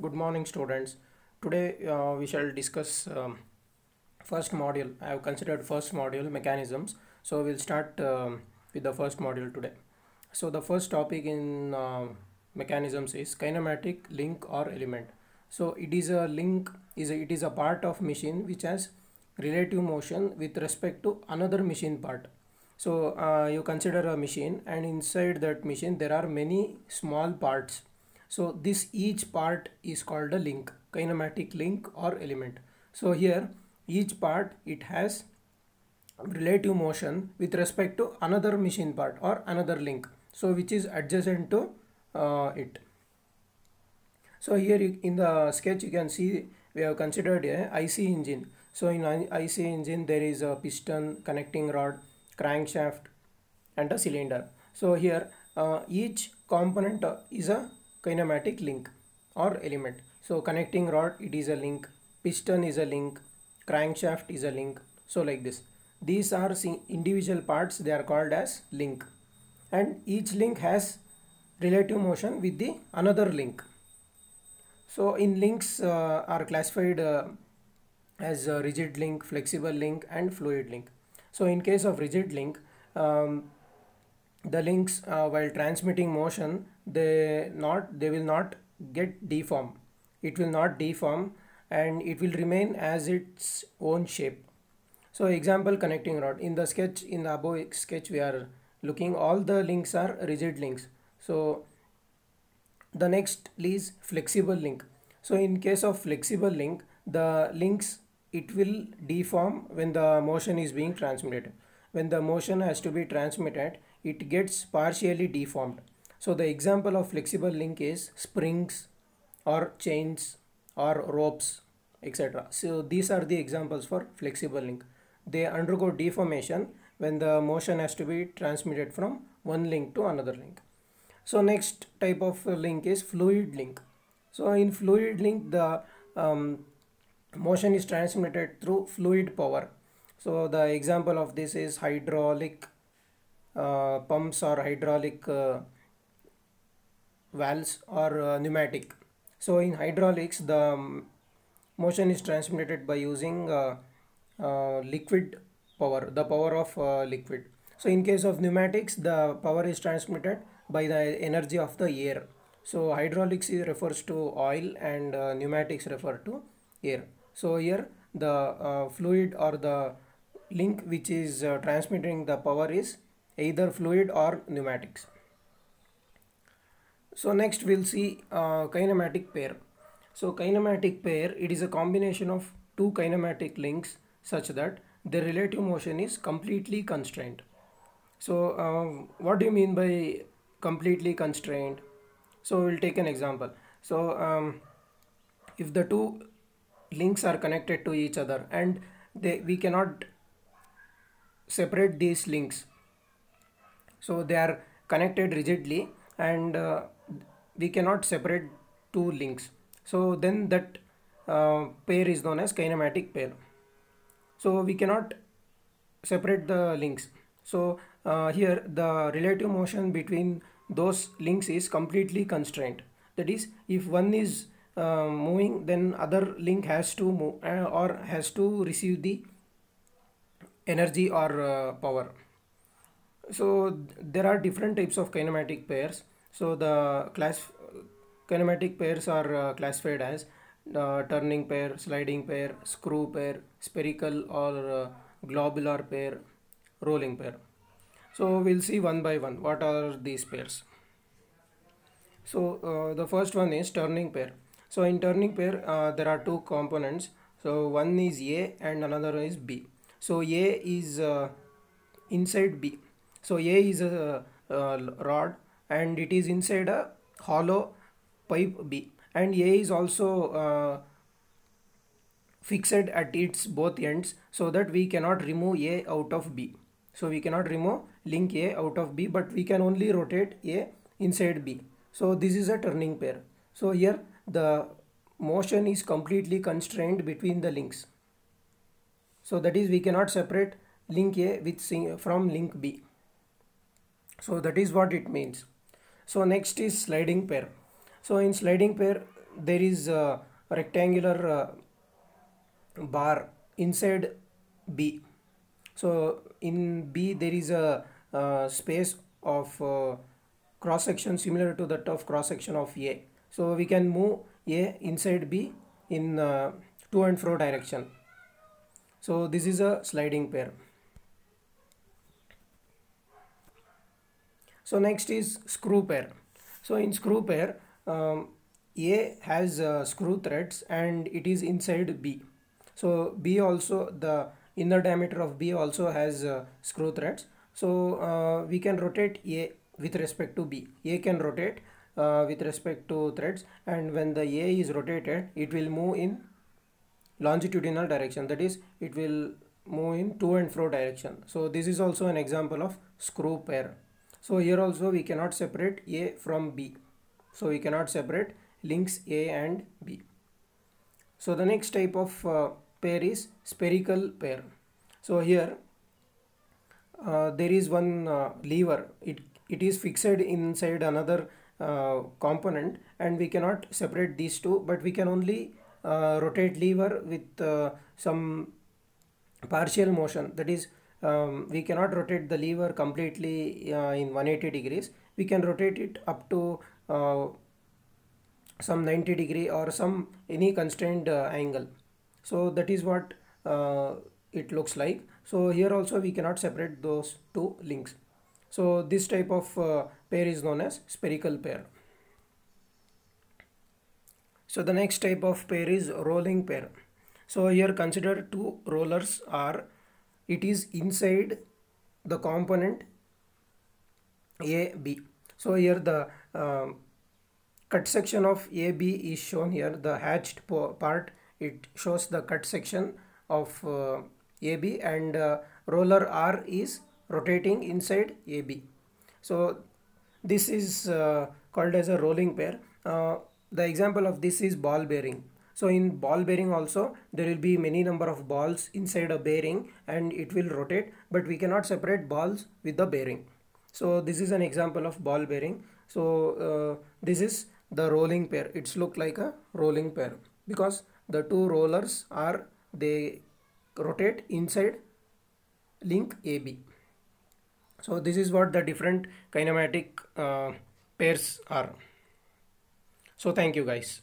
good morning students today uh, we shall discuss um, first module i have considered first module mechanisms so we'll start um, with the first module today so the first topic in uh, mechanisms is kinematic link or element so it is a link is a, it is a part of machine which has relative motion with respect to another machine part so uh, you consider a machine and inside that machine there are many small parts so this each part is called a link, kinematic link or element. So here each part it has relative motion with respect to another machine part or another link. So which is adjacent to uh, it. So here you, in the sketch you can see we have considered a IC engine. So in IC engine there is a piston, connecting rod, crankshaft and a cylinder. So here uh, each component is a kinematic link or element. So connecting rod, it is a link, piston is a link, crankshaft is a link. So like this, these are individual parts. They are called as link and each link has relative motion with the another link. So in links uh, are classified uh, as rigid link, flexible link and fluid link. So in case of rigid link, um, the links uh, while transmitting motion they not they will not get deform it will not deform and it will remain as its own shape so example connecting rod in the sketch in the above sketch we are looking all the links are rigid links so the next is flexible link so in case of flexible link the links it will deform when the motion is being transmitted when the motion has to be transmitted it gets partially deformed. So the example of flexible link is springs or chains or ropes etc. So these are the examples for flexible link. They undergo deformation when the motion has to be transmitted from one link to another link. So next type of link is fluid link. So in fluid link the um, motion is transmitted through fluid power. So the example of this is hydraulic uh, pumps or hydraulic uh, valves or uh, pneumatic. So in hydraulics the um, motion is transmitted by using uh, uh, liquid power, the power of liquid. So in case of pneumatics the power is transmitted by the energy of the air. So hydraulics refers to oil and pneumatics refer to air. So here the fluid or the link which is transmitting the power is either fluid or pneumatics. So next we'll see uh, kinematic pair. So kinematic pair, it is a combination of two kinematic links such that the relative motion is completely constrained. So uh, what do you mean by completely constrained? So we'll take an example. So um, if the two links are connected to each other and they, we cannot separate these links so they are connected rigidly and uh, we cannot separate two links. So then that uh, pair is known as kinematic pair. So we cannot separate the links. So uh, here the relative motion between those links is completely constrained. That is if one is uh, moving then other link has to move uh, or has to receive the energy or uh, power so there are different types of kinematic pairs so the class kinematic pairs are uh, classified as uh, turning pair sliding pair screw pair spherical or uh, globular pair rolling pair so we'll see one by one what are these pairs so uh, the first one is turning pair so in turning pair uh, there are two components so one is a and another is b so a is uh, inside b so a is a, a uh, uh, rod and it is inside a hollow pipe b and a is also uh, fixed at its both ends so that we cannot remove a out of b so we cannot remove link a out of b but we can only rotate a inside b so this is a turning pair so here the motion is completely constrained between the links so that is we cannot separate link a with from link b so that is what it means so next is sliding pair so in sliding pair there is a rectangular uh, bar inside b so in b there is a, uh, space of uh, cross section similar to that of cross section of a so we can move a inside b in uh, to and fro direction so this is a sliding pair So next is screw pair. So in screw pair, um, A has uh, screw threads and it is inside B. So B also, the inner diameter of B also has uh, screw threads. So uh, we can rotate A with respect to B. A can rotate uh, with respect to threads and when the A is rotated, it will move in longitudinal direction. That is, it will move in to and fro direction. So this is also an example of screw pair. So here also we cannot separate A from B. So we cannot separate links A and B. So the next type of uh, pair is spherical pair. So here uh, there is one uh, lever. It, it is fixed inside another uh, component and we cannot separate these two but we can only uh, rotate lever with uh, some partial motion that is um, we cannot rotate the lever completely uh, in 180 degrees we can rotate it up to uh, some 90 degree or some any constrained uh, angle so that is what uh, it looks like so here also we cannot separate those two links so this type of uh, pair is known as spherical pair so the next type of pair is rolling pair so here consider two rollers are it is inside the component AB. So here the uh, cut section of AB is shown here. The hatched part it shows the cut section of uh, AB and uh, roller R is rotating inside AB. So this is uh, called as a rolling pair. Uh, the example of this is ball bearing so in ball bearing also there will be many number of balls inside a bearing and it will rotate but we cannot separate balls with the bearing so this is an example of ball bearing so uh, this is the rolling pair it's look like a rolling pair because the two rollers are they rotate inside link AB so this is what the different kinematic uh, pairs are so thank you guys